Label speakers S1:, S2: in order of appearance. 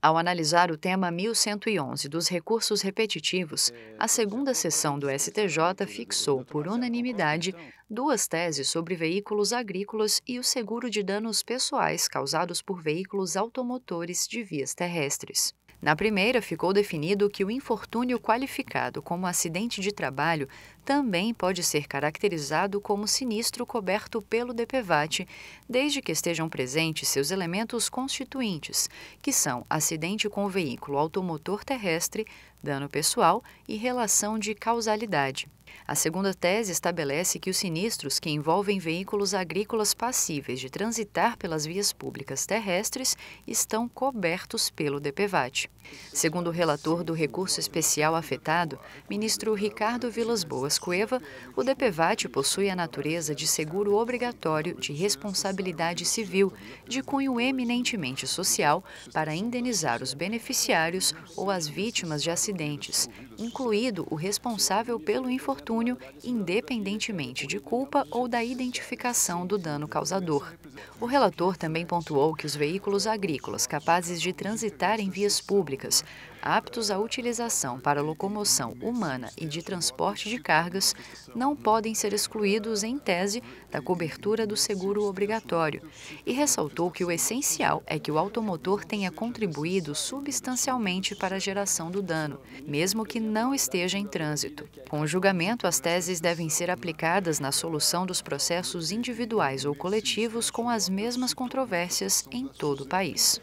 S1: Ao analisar o tema 1111 dos recursos repetitivos, a é, é, segunda sessão do STJ né? fixou, por unanimidade, então. duas teses sobre veículos agrícolas e o seguro de danos pessoais causados por veículos automotores de vias terrestres. Na primeira, ficou definido que o infortúnio qualificado como acidente de trabalho também pode ser caracterizado como sinistro coberto pelo DPVAT, desde que estejam presentes seus elementos constituintes, que são acidente com veículo automotor terrestre, dano pessoal e relação de causalidade. A segunda tese estabelece que os sinistros que envolvem veículos agrícolas passíveis de transitar pelas vias públicas terrestres estão cobertos pelo DPVAT. Segundo o relator do recurso especial afetado, ministro Ricardo Vilas Boas Vascoeva, o DPVAT possui a natureza de seguro obrigatório de responsabilidade civil, de cunho eminentemente social, para indenizar os beneficiários ou as vítimas de acidentes, incluído o responsável pelo infortúnio, independentemente de culpa ou da identificação do dano causador. O relator também pontuou que os veículos agrícolas capazes de transitar em vias públicas, aptos à utilização para locomoção humana e de transporte de cargas não podem ser excluídos, em tese, da cobertura do seguro obrigatório, e ressaltou que o essencial é que o automotor tenha contribuído substancialmente para a geração do dano, mesmo que não esteja em trânsito. Com o julgamento, as teses devem ser aplicadas na solução dos processos individuais ou coletivos com as mesmas controvérsias em todo o país.